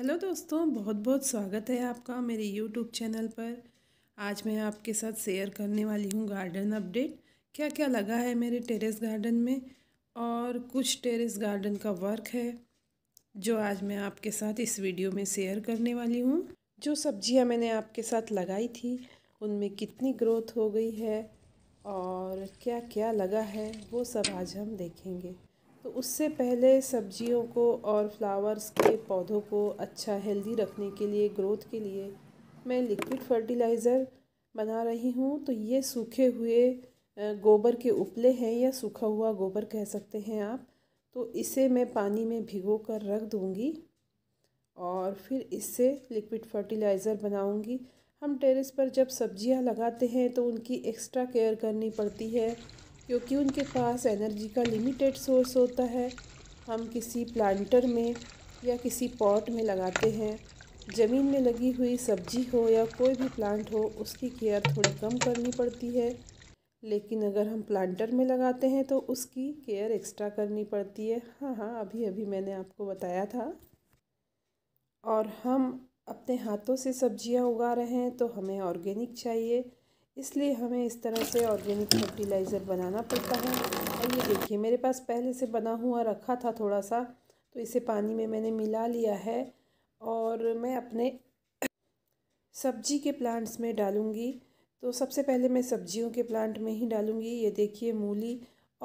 hello दोस्तों बहुत बहुत स्वागत है आपका मेरे यूट्यूब चैनल पर आज मैं आपके साथ शेयर करने वाली हूँ गार्डन अपडेट क्या क्या लगा है मेरे टेरेस गार्डन में और कुछ टेरेस गार्डन का वर्क है जो आज मैं आपके साथ इस वीडियो में शेयर करने वाली हूँ जो सब्जियाँ मैंने आपके साथ लगाई थी उनमें कितनी ग्रोथ हो गई है और क्या क्या लगा है वो सब आज हम देखेंगे तो उससे पहले सब्जियों को और फ्लावर्स के पौधों को अच्छा हेल्दी रखने के लिए ग्रोथ के लिए मैं लिक्विड फर्टिलाइज़र बना रही हूँ तो ये सूखे हुए गोबर के उपले हैं या सूखा हुआ गोबर कह सकते हैं आप तो इसे मैं पानी में भिगो कर रख दूँगी और फिर इससे लिक्विड फर्टिलाइज़र बनाऊँगी हम टेरेस पर जब सब्जियां लगाते हैं तो उनकी एक्स्ट्रा केयर करनी पड़ती है क्योंकि उनके पास एनर्जी का लिमिटेड सोर्स होता है हम किसी प्लांटर में या किसी पॉट में लगाते हैं ज़मीन में लगी हुई सब्जी हो या कोई भी प्लांट हो उसकी केयर थोड़ी कम करनी पड़ती है लेकिन अगर हम प्लांटर में लगाते हैं तो उसकी केयर एक्स्ट्रा करनी पड़ती है हाँ हाँ अभी अभी मैंने आपको बताया था और हम अपने हाथों से सब्ज़ियाँ उगा रहे हैं तो हमें ऑर्गेनिक चाहिए इसलिए हमें इस तरह से ऑर्गेनिक फर्टिलाइज़र बनाना पड़ता है और ये देखिए मेरे पास पहले से बना हुआ रखा था थोड़ा सा तो इसे पानी में मैंने मिला लिया है और मैं अपने सब्जी के प्लांट्स में डालूँगी तो सबसे पहले मैं सब्जियों के प्लांट में ही डालूँगी ये देखिए मूली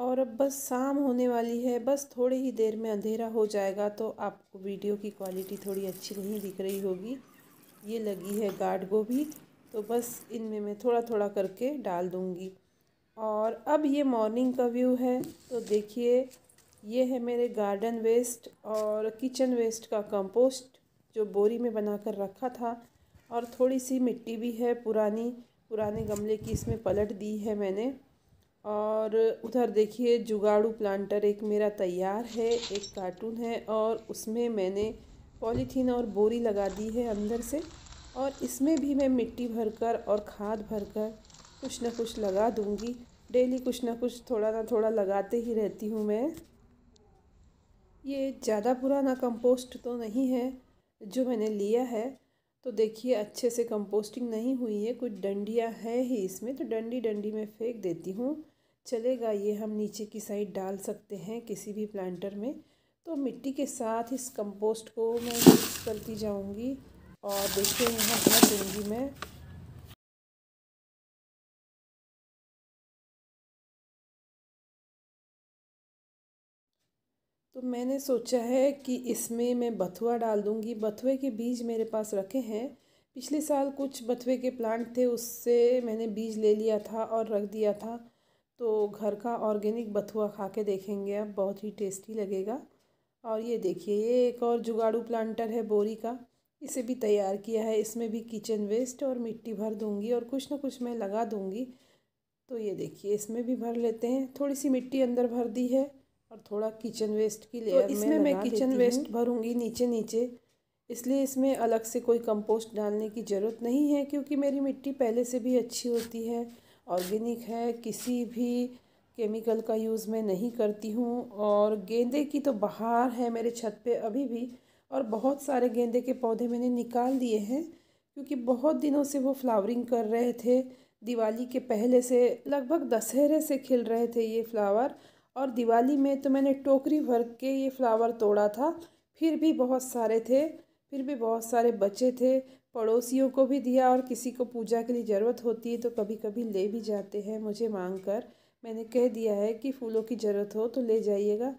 और अब बस शाम होने वाली है बस थोड़ी ही देर में अंधेरा हो जाएगा तो आपको वीडियो की क्वालिटी थोड़ी अच्छी नहीं दिख रही होगी ये लगी है गाढ़ गोभी तो बस इनमें मैं थोड़ा थोड़ा करके डाल दूँगी और अब ये मॉर्निंग का व्यू है तो देखिए ये है मेरे गार्डन वेस्ट और किचन वेस्ट का कंपोस्ट जो बोरी में बना कर रखा था और थोड़ी सी मिट्टी भी है पुरानी पुराने गमले की इसमें पलट दी है मैंने और उधर देखिए जुगाड़ू प्लांटर एक मेरा तैयार है एक कार्टून है और उसमें मैंने पॉलीथीन और बोरी लगा दी है अंदर से और इसमें भी मैं मिट्टी भरकर और खाद भरकर कुछ ना कुछ लगा दूँगी डेली कुछ ना कुछ थोड़ा ना थोड़ा लगाते ही रहती हूँ मैं ये ज़्यादा पुराना कंपोस्ट तो नहीं है जो मैंने लिया है तो देखिए अच्छे से कंपोस्टिंग नहीं हुई है कुछ डंडियाँ है ही इसमें तो डंडी डंडी में फेंक देती हूँ चलेगा ये हम नीचे की साइड डाल सकते हैं किसी भी प्लांटर में तो मिट्टी के साथ इस कंपोस्ट को मैं मिक्स करती जाऊँगी और देखते यहाँ अपना डेंगी में तो मैंने सोचा है कि इसमें मैं बथुआ डाल दूँगी बथुए के बीज मेरे पास रखे हैं पिछले साल कुछ बथुए के प्लांट थे उससे मैंने बीज ले लिया था और रख दिया था तो घर का ऑर्गेनिक बथुआ खा के देखेंगे अब बहुत ही टेस्टी लगेगा और ये देखिए ये एक और जुगाड़ू प्लांटर है बोरी का इसे भी तैयार किया है इसमें भी किचन वेस्ट और मिट्टी भर दूंगी और कुछ ना कुछ मैं लगा दूंगी तो ये देखिए इसमें भी भर लेते हैं थोड़ी सी मिट्टी अंदर भर दी है और थोड़ा किचन वेस्ट की लेयर तो इसमें मैं किचन वेस्ट भरूंगी नीचे नीचे इसलिए इसमें अलग से कोई कंपोस्ट डालने की ज़रूरत नहीं है क्योंकि मेरी मिट्टी पहले से भी अच्छी होती है ऑर्गेनिक है किसी भी केमिकल का यूज़ मैं नहीं करती हूँ और गेंदे की तो बहार है मेरे छत पर अभी भी और बहुत सारे गेंदे के पौधे मैंने निकाल दिए हैं क्योंकि बहुत दिनों से वो फ्लावरिंग कर रहे थे दिवाली के पहले से लगभग दशहरे से खिल रहे थे ये फ्लावर और दिवाली में तो मैंने टोकरी भर के ये फ्लावर तोड़ा था फिर भी बहुत सारे थे फिर भी बहुत सारे बचे थे पड़ोसियों को भी दिया और किसी को पूजा के लिए ज़रूरत होती है तो कभी कभी ले भी जाते हैं मुझे मांग कर मैंने कह दिया है कि फूलों की ज़रूरत हो तो ले जाइएगा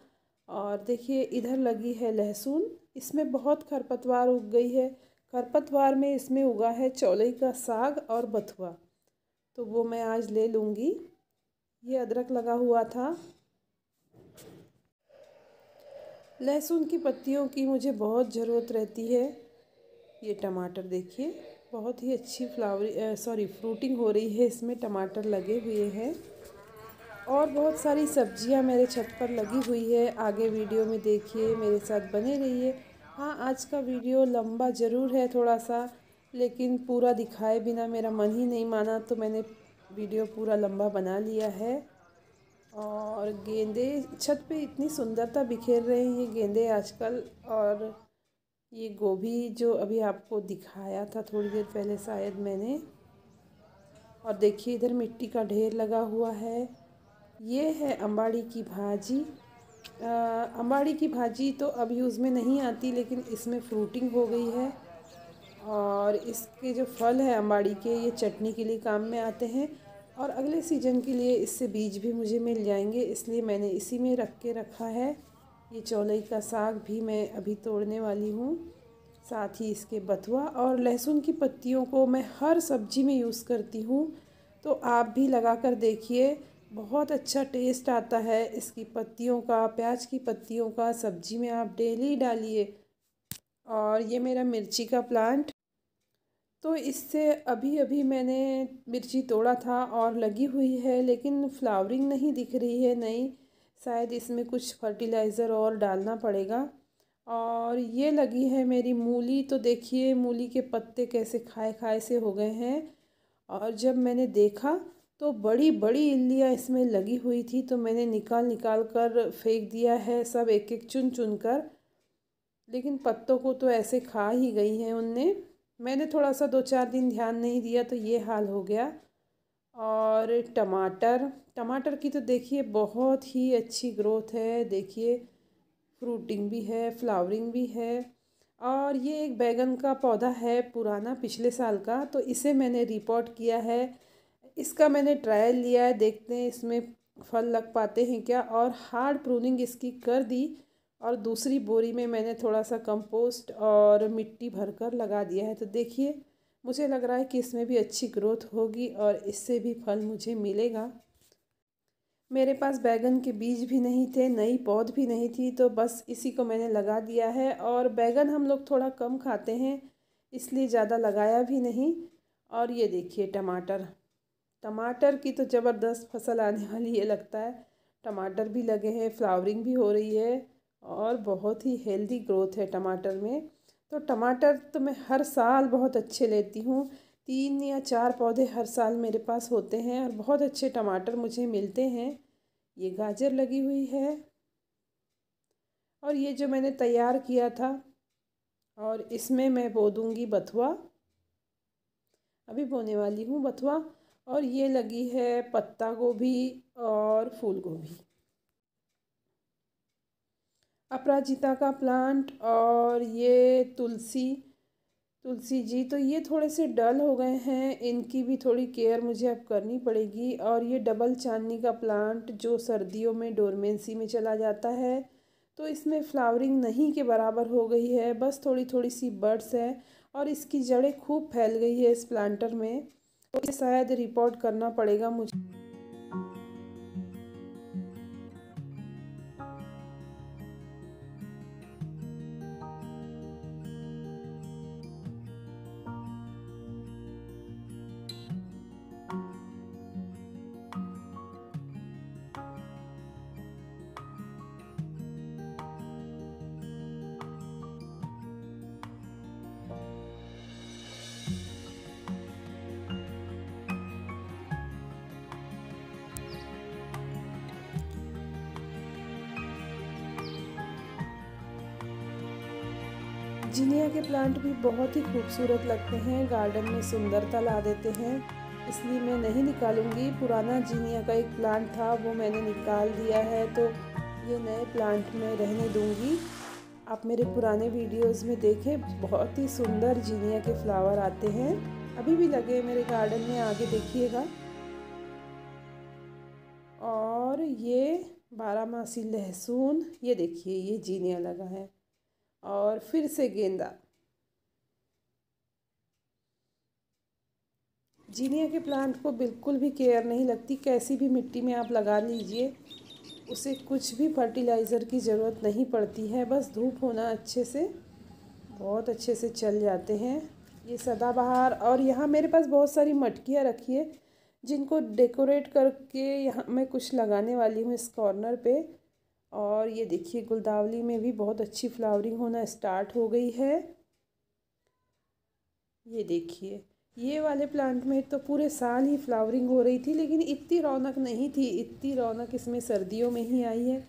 और देखिए इधर लगी है लहसुन इसमें बहुत खरपतवार उग गई है खरपतवार में इसमें उगा है चौलई का साग और बथुआ तो वो मैं आज ले लूँगी ये अदरक लगा हुआ था लहसुन की पत्तियों की मुझे बहुत ज़रूरत रहती है ये टमाटर देखिए बहुत ही अच्छी फ्लावरी सॉरी फ्रूटिंग हो रही है इसमें टमाटर लगे हुए हैं और बहुत सारी सब्जियां मेरे छत पर लगी हुई है आगे वीडियो में देखिए मेरे साथ बने रहिए हाँ आज का वीडियो लंबा ज़रूर है थोड़ा सा लेकिन पूरा दिखाए बिना मेरा मन ही नहीं माना तो मैंने वीडियो पूरा लंबा बना लिया है और गेंदे छत पे इतनी सुंदरता बिखेर रहे हैं ये गेंदे आजकल और ये गोभी जो अभी आपको दिखाया था थोड़ी देर पहले शायद मैंने और देखिए इधर मिट्टी का ढेर लगा हुआ है ये है अंबाड़ी की भाजी अम्बाड़ी की भाजी तो अब यूज़ में नहीं आती लेकिन इसमें फ्रूटिंग हो गई है और इसके जो फल है अंबाड़ी के ये चटनी के लिए काम में आते हैं और अगले सीजन के लिए इससे बीज भी मुझे मिल जाएंगे इसलिए मैंने इसी में रख के रखा है ये चौलई का साग भी मैं अभी तोड़ने वाली हूँ साथ ही इसके बथुआ और लहसुन की पत्तियों को मैं हर सब्जी में यूज़ करती हूँ तो आप भी लगा कर देखिए बहुत अच्छा टेस्ट आता है इसकी पत्तियों का प्याज की पत्तियों का सब्जी में आप डेली डालिए और ये मेरा मिर्ची का प्लांट तो इससे अभी अभी मैंने मिर्ची तोड़ा था और लगी हुई है लेकिन फ्लावरिंग नहीं दिख रही है नहीं शायद इसमें कुछ फर्टिलाइज़र और डालना पड़ेगा और ये लगी है मेरी मूली तो देखिए मूली के पत्ते कैसे खाए खाए से हो गए हैं और जब मैंने देखा तो बड़ी बड़ी इल्लियाँ इसमें लगी हुई थी तो मैंने निकाल निकाल कर फेंक दिया है सब एक एक चुन चुन कर लेकिन पत्तों को तो ऐसे खा ही गई हैं उनने मैंने थोड़ा सा दो चार दिन ध्यान नहीं दिया तो ये हाल हो गया और टमाटर टमाटर की तो देखिए बहुत ही अच्छी ग्रोथ है देखिए फ्रूटिंग भी है फ्लावरिंग भी है और ये एक बैगन का पौधा है पुराना पिछले साल का तो इसे मैंने रिपोर्ट किया है इसका मैंने ट्रायल लिया है देखते हैं इसमें फल लग पाते हैं क्या और हार्ड प्रूनिंग इसकी कर दी और दूसरी बोरी में मैंने थोड़ा सा कंपोस्ट और मिट्टी भरकर लगा दिया है तो देखिए मुझे लग रहा है कि इसमें भी अच्छी ग्रोथ होगी और इससे भी फल मुझे मिलेगा मेरे पास बैगन के बीज भी नहीं थे नई पौध भी नहीं थी तो बस इसी को मैंने लगा दिया है और बैगन हम लोग थोड़ा कम खाते हैं इसलिए ज़्यादा लगाया भी नहीं और ये देखिए टमाटर टमाटर की तो ज़बरदस्त फसल आने वाली है लगता है टमाटर भी लगे हैं फ्लावरिंग भी हो रही है और बहुत ही हेल्दी ग्रोथ है टमाटर में तो टमाटर तो मैं हर साल बहुत अच्छे लेती हूँ तीन या चार पौधे हर साल मेरे पास होते हैं और बहुत अच्छे टमाटर मुझे मिलते हैं ये गाजर लगी हुई है और ये जो मैंने तैयार किया था और इसमें मैं बो दूँगी बथुआ अभी बोने वाली हूँ बथुआ और ये लगी है पत्ता गोभी और फूल गोभी अपराजिता का प्लांट और ये तुलसी तुलसी जी तो ये थोड़े से डल हो गए हैं इनकी भी थोड़ी केयर मुझे अब करनी पड़ेगी और ये डबल चांदनी का प्लांट जो सर्दियों में डोरमेंसी में चला जाता है तो इसमें फ्लावरिंग नहीं के बराबर हो गई है बस थोड़ी थोड़ी सी बर्ड्स है और इसकी जड़ें खूब फैल गई है इस प्लांटर में तो इसे शायद रिपोर्ट करना पड़ेगा मुझे जिनिया के प्लांट भी बहुत ही खूबसूरत लगते हैं गार्डन में सुंदरता ला देते हैं इसलिए मैं नहीं निकालूंगी पुराना जीनिया का एक प्लांट था वो मैंने निकाल दिया है तो ये नए प्लांट में रहने दूंगी आप मेरे पुराने वीडियोस में देखें बहुत ही सुंदर जीनिया के फ्लावर आते हैं अभी भी लगे मेरे गार्डन में आगे देखिएगा और ये बारह मासी लहसुन ये देखिए ये जीनिया लगा है और फिर से गेंदा जीनिया के प्लांट को बिल्कुल भी केयर नहीं लगती कैसी भी मिट्टी में आप लगा लीजिए उसे कुछ भी फर्टिलाइज़र की ज़रूरत नहीं पड़ती है बस धूप होना अच्छे से बहुत अच्छे से चल जाते हैं ये सदाबहार और यहाँ मेरे पास बहुत सारी मटकियाँ रखी है जिनको डेकोरेट करके यहाँ मैं कुछ लगाने वाली हूँ इस कॉर्नर पे और ये देखिए गुलदावली में भी बहुत अच्छी फ्लावरिंग होना स्टार्ट हो गई है ये देखिए ये वाले प्लांट में तो पूरे साल ही फ्लावरिंग हो रही थी लेकिन इतनी रौनक नहीं थी इतनी रौनक इसमें सर्दियों में ही आई है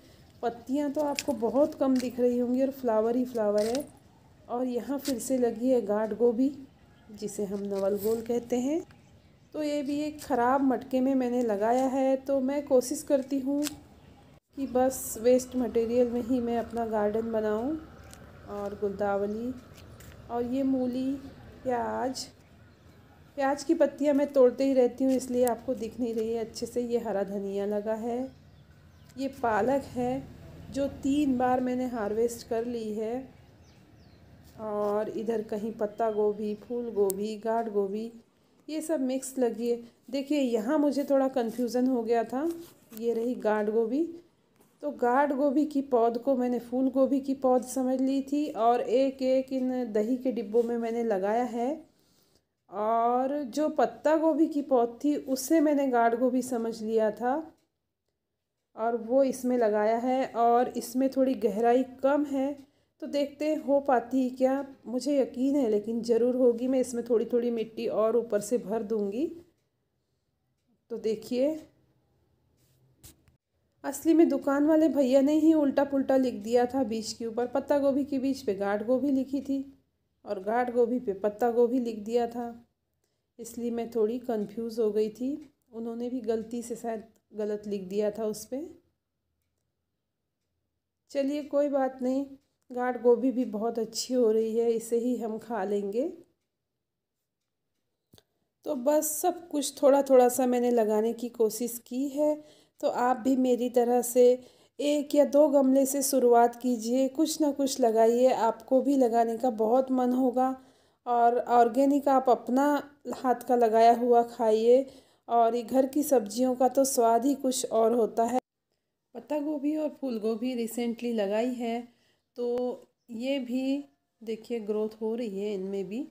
पत्तियां तो आपको बहुत कम दिख रही होंगी और फ्लावर ही फ्लावर है और यहाँ फिर से लगी है गाढ़ गोभी जिसे हम नवल गोल कहते हैं तो ये भी एक ख़राब मटके में मैंने लगाया है तो मैं कोशिश करती हूँ कि बस वेस्ट मटेरियल में ही मैं अपना गार्डन बनाऊं और गुलदावली और ये मूली प्याज प्याज की पत्तियां मैं तोड़ते ही रहती हूँ इसलिए आपको दिख नहीं रही है अच्छे से ये हरा धनिया लगा है ये पालक है जो तीन बार मैंने हार्वेस्ट कर ली है और इधर कहीं पत्ता गोभी फूल गोभी गाढ़ गोभी ये सब मिक्स लगी है देखिए यहाँ मुझे थोड़ा कन्फ्यूज़न हो गया था ये रही गाढ़ गोभी तो गाढ़ गोभी की पौध को मैंने फूल गोभी की पौध समझ ली थी और एक एक इन दही के डिब्बों में मैंने लगाया है और जो पत्ता गोभी की पौध थी उससे मैंने गाढ़ गोभी समझ लिया था और वो इसमें लगाया है और इसमें थोड़ी गहराई कम है तो देखते हो पाती है क्या मुझे यकीन है लेकिन ज़रूर होगी मैं इसमें थोड़ी थोड़ी मिट्टी और ऊपर से भर दूँगी तो देखिए असली में दुकान वाले भैया ने ही उल्टा पुल्टा लिख दिया था बीज के ऊपर पत्ता गोभी के बीच पे गाढ़ गोभी लिखी थी और गाढ़ गोभी पे पत्ता गोभी लिख दिया था इसलिए मैं थोड़ी कंफ्यूज हो गई थी उन्होंने भी गलती से शायद गलत लिख दिया था उस पर चलिए कोई बात नहीं गाढ़ गोभी भी बहुत अच्छी हो रही है इसे ही हम खा लेंगे तो बस सब कुछ थोड़ा थोड़ा सा मैंने लगाने की कोशिश की है तो आप भी मेरी तरह से एक या दो गमले से शुरुआत कीजिए कुछ ना कुछ लगाइए आपको भी लगाने का बहुत मन होगा और ऑर्गेनिक आप अपना हाथ का लगाया हुआ खाइए और ये घर की सब्जियों का तो स्वाद ही कुछ और होता है पत्ता गोभी और फूल गोभी रिसेंटली लगाई है तो ये भी देखिए ग्रोथ हो रही है इनमें भी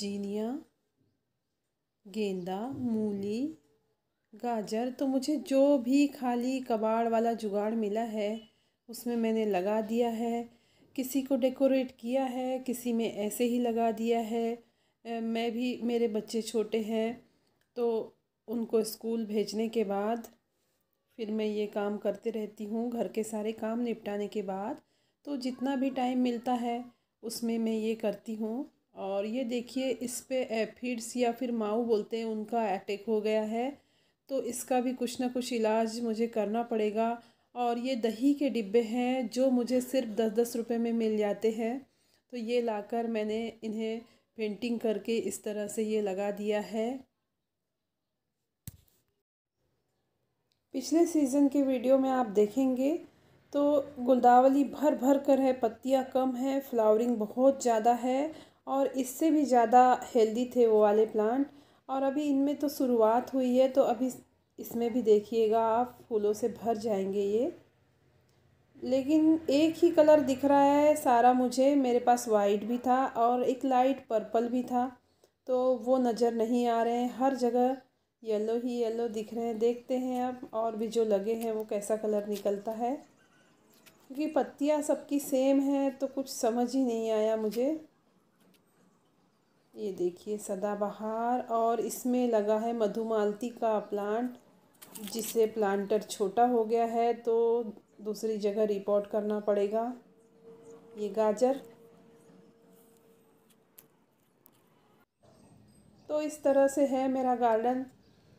जीनिया गेंदा मूली गाजर तो मुझे जो भी खाली कबाड़ वाला जुगाड़ मिला है उसमें मैंने लगा दिया है किसी को डेकोरेट किया है किसी में ऐसे ही लगा दिया है मैं भी मेरे बच्चे छोटे हैं तो उनको स्कूल भेजने के बाद फिर मैं ये काम करते रहती हूँ घर के सारे काम निपटाने के बाद तो जितना भी टाइम मिलता है उसमें मैं ये करती हूँ और ये देखिए इस पर एफिड्स या फिर माऊ बोलते हैं उनका अटैक हो गया है तो इसका भी कुछ ना कुछ इलाज मुझे करना पड़ेगा और ये दही के डिब्बे हैं जो मुझे सिर्फ दस दस रुपये में मिल जाते हैं तो ये लाकर मैंने इन्हें पेंटिंग करके इस तरह से ये लगा दिया है पिछले सीज़न के वीडियो में आप देखेंगे तो गुलदावली भर भर कर है पत्तियाँ कम है फ्लावरिंग बहुत ज़्यादा है और इससे भी ज़्यादा हेल्दी थे वो वाले प्लांट और अभी इनमें तो शुरुआत हुई है तो अभी इसमें भी देखिएगा आप फूलों से भर जाएंगे ये लेकिन एक ही कलर दिख रहा है सारा मुझे मेरे पास वाइट भी था और एक लाइट पर्पल भी था तो वो नज़र नहीं आ रहे हैं हर जगह येलो ही येलो दिख रहे हैं देखते हैं अब और भी जो लगे हैं वो कैसा कलर निकलता है क्योंकि पत्तियाँ सबकी सेम है तो कुछ समझ ही नहीं आया मुझे ये देखिए सदाबहार और इसमें लगा है मधुमालती का प्लांट जिससे प्लांटर छोटा हो गया है तो दूसरी जगह रिपोर्ट करना पड़ेगा ये गाजर तो इस तरह से है मेरा गार्डन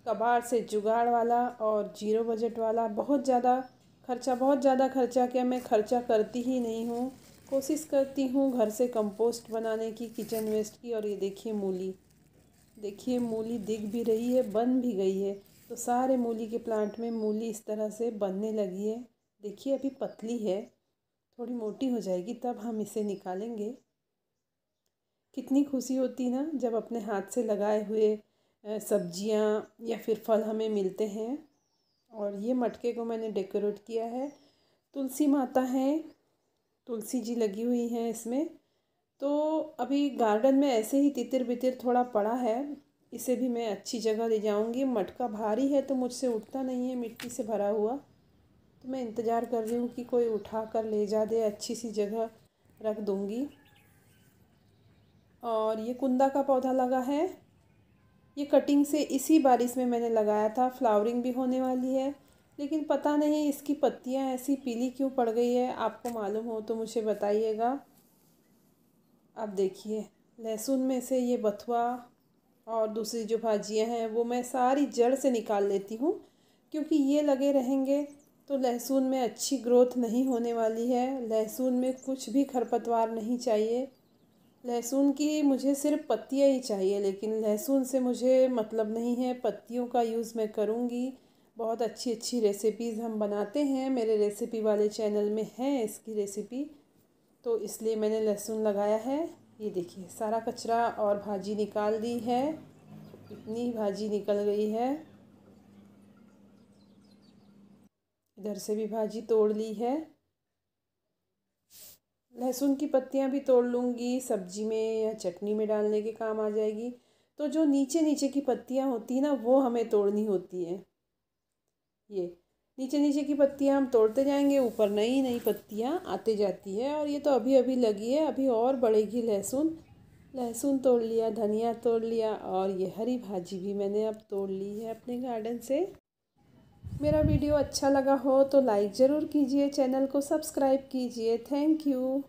कबाड़ से जुगाड़ वाला और जीरो बजट वाला बहुत ज़्यादा खर्चा बहुत ज़्यादा खर्चा क्या मैं खर्चा करती ही नहीं हूँ कोशिश करती हूँ घर से कंपोस्ट बनाने की किचन वेस्ट की और ये देखिए मूली देखिए मूली दिख भी रही है बन भी गई है तो सारे मूली के प्लांट में मूली इस तरह से बनने लगी है देखिए अभी पतली है थोड़ी मोटी हो जाएगी तब हम इसे निकालेंगे कितनी खुशी होती ना जब अपने हाथ से लगाए हुए सब्जियां या फिर फल हमें मिलते हैं और ये मटके को मैंने डेकोरेट किया है तुलसी माता हैं तुलसी जी लगी हुई हैं इसमें तो अभी गार्डन में ऐसे ही तितर बितर थोड़ा पड़ा है इसे भी मैं अच्छी जगह ले जाऊंगी मटका भारी है तो मुझसे उठता नहीं है मिट्टी से भरा हुआ तो मैं इंतज़ार कर रही हूँ कि कोई उठा कर ले जा दे अच्छी सी जगह रख दूँगी और ये कुंदा का पौधा लगा है ये कटिंग से इसी बारिश में मैंने लगाया था फ्लावरिंग भी होने वाली है लेकिन पता नहीं इसकी पत्तियां ऐसी पीली क्यों पड़ गई है आपको मालूम हो तो मुझे बताइएगा अब देखिए लहसुन में से ये बथुआ और दूसरी जो भाजियाँ हैं वो मैं सारी जड़ से निकाल लेती हूँ क्योंकि ये लगे रहेंगे तो लहसुन में अच्छी ग्रोथ नहीं होने वाली है लहसुन में कुछ भी खरपतवार नहीं चाहिए लहसुन की मुझे सिर्फ पत्तियाँ ही चाहिए लेकिन लहसुन से मुझे मतलब नहीं है पत्तियों का यूज़ मैं करूँगी बहुत अच्छी अच्छी रेसिपीज़ हम बनाते हैं मेरे रेसिपी वाले चैनल में है इसकी रेसिपी तो इसलिए मैंने लहसुन लगाया है ये देखिए सारा कचरा और भाजी निकाल दी है इतनी भाजी निकल गई है इधर से भी भाजी तोड़ ली है लहसुन की पत्तियां भी तोड़ लूँगी सब्जी में या चटनी में डालने के काम आ जाएगी तो जो नीचे नीचे की पत्तियां होती हैं ना वो हमें तोड़नी होती हैं ये नीचे नीचे की पत्तियाँ हम तोड़ते जाएंगे ऊपर नई नई पत्तियाँ आती जाती है और ये तो अभी अभी लगी है अभी और बढ़ेगी लहसुन लहसुन तोड़ लिया धनिया तोड़ लिया और ये हरी भाजी भी मैंने अब तोड़ ली है अपने गार्डन से मेरा वीडियो अच्छा लगा हो तो लाइक ज़रूर कीजिए चैनल को सब्सक्राइब कीजिए थैंक यू